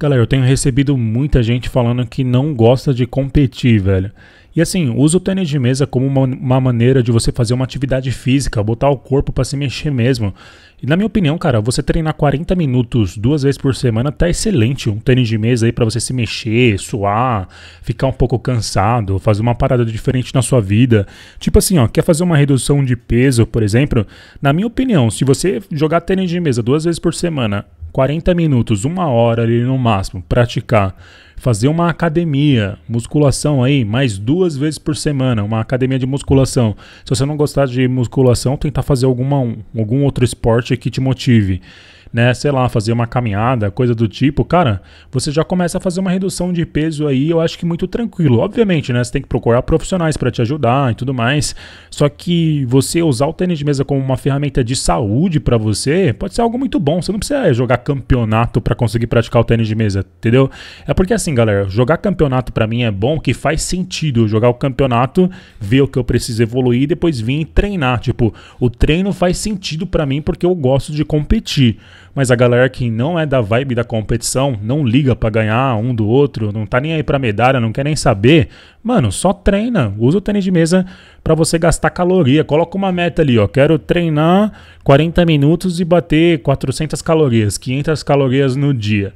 Galera, eu tenho recebido muita gente falando que não gosta de competir, velho. E assim, usa o tênis de mesa como uma, uma maneira de você fazer uma atividade física, botar o corpo para se mexer mesmo. E na minha opinião, cara, você treinar 40 minutos duas vezes por semana tá excelente. Um tênis de mesa aí para você se mexer, suar, ficar um pouco cansado, fazer uma parada diferente na sua vida. Tipo assim, ó, quer fazer uma redução de peso, por exemplo? Na minha opinião, se você jogar tênis de mesa duas vezes por semana 40 minutos, uma hora ali no máximo, praticar, fazer uma academia, musculação aí, mais duas vezes por semana, uma academia de musculação. Se você não gostar de musculação, tentar fazer alguma, algum outro esporte que te motive né, sei lá, fazer uma caminhada, coisa do tipo, cara, você já começa a fazer uma redução de peso aí, eu acho que muito tranquilo. Obviamente, né, você tem que procurar profissionais para te ajudar e tudo mais. Só que você usar o tênis de mesa como uma ferramenta de saúde para você, pode ser algo muito bom. Você não precisa é, jogar campeonato para conseguir praticar o tênis de mesa, entendeu? É porque assim, galera, jogar campeonato para mim é bom que faz sentido jogar o campeonato, ver o que eu preciso evoluir e depois vir treinar. Tipo, o treino faz sentido para mim porque eu gosto de competir mas a galera que não é da vibe da competição, não liga para ganhar um do outro, não tá nem aí para medalha, não quer nem saber, mano, só treina, usa o tênis de mesa para você gastar caloria, coloca uma meta ali, ó, quero treinar 40 minutos e bater 400 calorias, 500 calorias no dia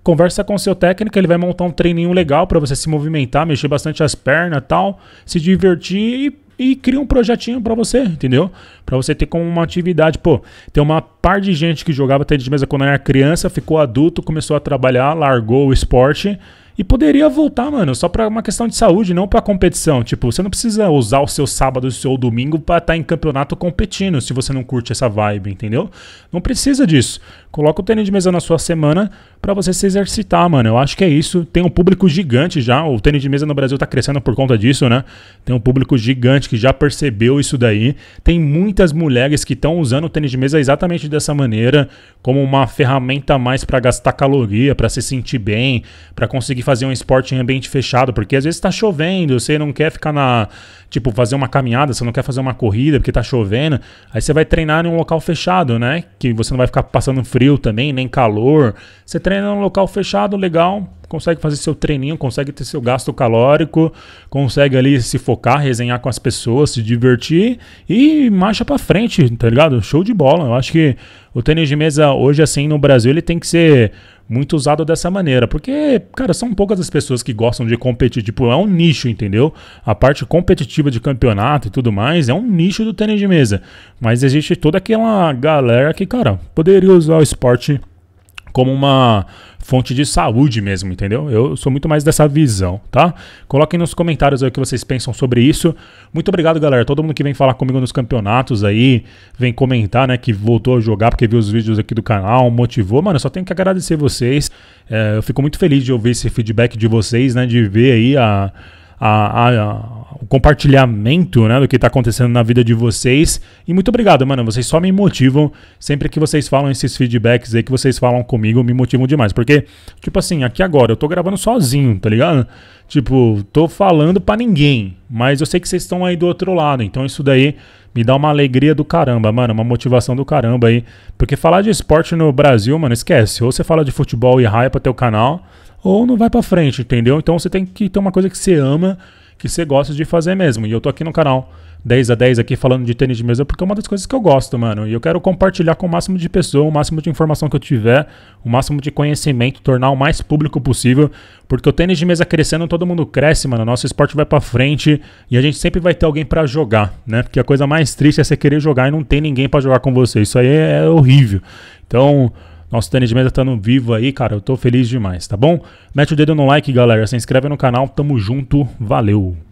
conversa com seu técnico, ele vai montar um treininho legal para você se movimentar, mexer bastante as pernas, tal, se divertir e e cria um projetinho para você, entendeu? Para você ter como uma atividade. Pô, tem uma par de gente que jogava tênis de mesa quando era criança, ficou adulto, começou a trabalhar, largou o esporte e poderia voltar, mano, só para uma questão de saúde, não para competição. Tipo, você não precisa usar o seu sábado o seu domingo para estar tá em campeonato competindo, se você não curte essa vibe, entendeu? Não precisa disso. Coloca o tênis de mesa na sua semana para você se exercitar, mano. Eu acho que é isso. Tem um público gigante já. O tênis de mesa no Brasil tá crescendo por conta disso, né? Tem um público gigante que já percebeu isso daí. Tem muitas mulheres que estão usando o tênis de mesa exatamente dessa maneira, como uma ferramenta a mais para gastar caloria, para se sentir bem, para conseguir fazer um esporte em ambiente fechado, porque às vezes tá chovendo, você não quer ficar na, tipo, fazer uma caminhada, você não quer fazer uma corrida porque tá chovendo. Aí você vai treinar em um local fechado, né? Que você não vai ficar passando frio também, nem calor. Você treina treina num é local fechado, legal, consegue fazer seu treininho, consegue ter seu gasto calórico, consegue ali se focar, resenhar com as pessoas, se divertir e marcha para frente, tá ligado? Show de bola. Eu acho que o tênis de mesa hoje assim no Brasil ele tem que ser muito usado dessa maneira, porque, cara, são poucas as pessoas que gostam de competir, tipo, é um nicho, entendeu? A parte competitiva de campeonato e tudo mais é um nicho do tênis de mesa, mas existe toda aquela galera que, cara, poderia usar o esporte como uma fonte de saúde mesmo, entendeu? Eu sou muito mais dessa visão, tá? Coloquem nos comentários aí o que vocês pensam sobre isso. Muito obrigado, galera. Todo mundo que vem falar comigo nos campeonatos aí, vem comentar, né, que voltou a jogar porque viu os vídeos aqui do canal, motivou. Mano, eu só tenho que agradecer vocês. É, eu fico muito feliz de ouvir esse feedback de vocês, né, de ver aí a, a, a, a o compartilhamento né, do que está acontecendo na vida de vocês. E muito obrigado, mano. Vocês só me motivam. Sempre que vocês falam esses feedbacks aí que vocês falam comigo, me motivam demais. Porque, tipo assim, aqui agora eu tô gravando sozinho, tá ligado? Tipo, tô falando para ninguém. Mas eu sei que vocês estão aí do outro lado. Então isso daí me dá uma alegria do caramba, mano. Uma motivação do caramba aí. Porque falar de esporte no Brasil, mano, esquece. Ou você fala de futebol e raia pra teu canal, ou não vai pra frente, entendeu? Então você tem que ter uma coisa que você ama que você gosta de fazer mesmo. E eu tô aqui no canal 10 a 10 aqui falando de tênis de mesa, porque é uma das coisas que eu gosto, mano. E eu quero compartilhar com o máximo de pessoas, o máximo de informação que eu tiver, o máximo de conhecimento, tornar o mais público possível, porque o tênis de mesa crescendo, todo mundo cresce, mano. Nosso esporte vai para frente e a gente sempre vai ter alguém para jogar, né? Porque a coisa mais triste é você querer jogar e não ter ninguém para jogar com você. Isso aí é horrível. Então, nosso tênis de mesa tá no vivo aí, cara. Eu tô feliz demais, tá bom? Mete o dedo no like, galera. Se inscreve no canal. Tamo junto. Valeu.